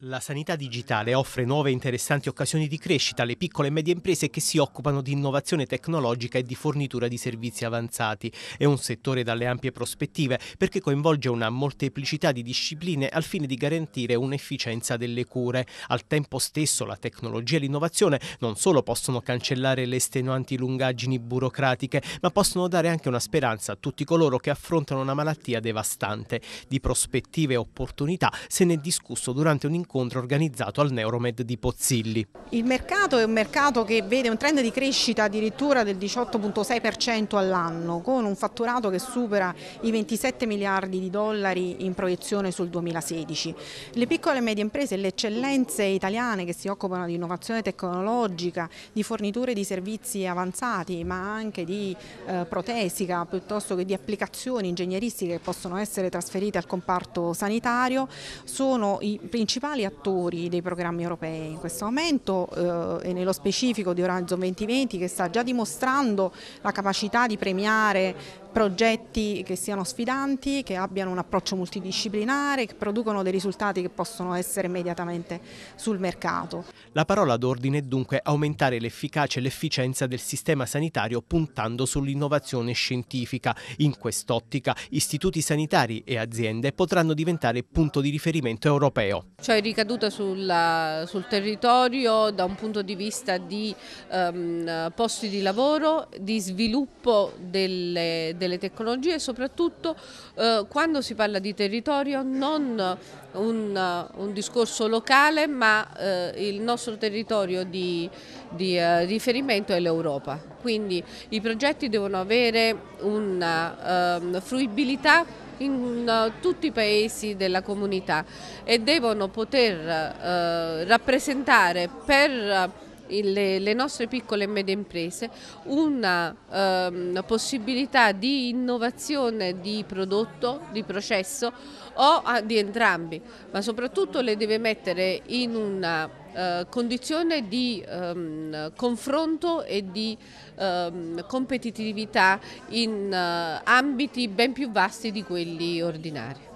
La sanità digitale offre nuove e interessanti occasioni di crescita alle piccole e medie imprese che si occupano di innovazione tecnologica e di fornitura di servizi avanzati. È un settore dalle ampie prospettive perché coinvolge una molteplicità di discipline al fine di garantire un'efficienza delle cure. Al tempo stesso la tecnologia e l'innovazione non solo possono cancellare le estenuanti lungaggini burocratiche, ma possono dare anche una speranza a tutti coloro che affrontano una malattia devastante. Di prospettive e opportunità se ne è discusso durante un incontro organizzato al Neuromed di Pozzilli. Il mercato è un mercato che vede un trend di crescita addirittura del 18,6% all'anno, con un fatturato che supera i 27 miliardi di dollari in proiezione sul 2016. Le piccole e medie imprese e le eccellenze italiane che si occupano di innovazione tecnologica, di forniture di servizi avanzati, ma anche di eh, protesica piuttosto che di applicazioni ingegneristiche che possono essere trasferite al comparto sanitario, sono i principali principali attori dei programmi europei in questo momento eh, e nello specifico di Horizon 2020 che sta già dimostrando la capacità di premiare progetti che siano sfidanti, che abbiano un approccio multidisciplinare, che producono dei risultati che possono essere immediatamente sul mercato. La parola d'ordine è dunque aumentare l'efficacia e l'efficienza del sistema sanitario puntando sull'innovazione scientifica. In quest'ottica istituti sanitari e aziende potranno diventare punto di riferimento europeo. Cioè ricaduta sul, sul territorio da un punto di vista di um, posti di lavoro, di sviluppo delle, delle delle tecnologie soprattutto eh, quando si parla di territorio non un, un discorso locale ma eh, il nostro territorio di, di eh, riferimento è l'Europa. Quindi i progetti devono avere una ehm, fruibilità in uh, tutti i paesi della comunità e devono poter uh, rappresentare per uh, le, le nostre piccole e medie imprese una ehm, possibilità di innovazione di prodotto, di processo o ah, di entrambi, ma soprattutto le deve mettere in una eh, condizione di ehm, confronto e di ehm, competitività in eh, ambiti ben più vasti di quelli ordinari.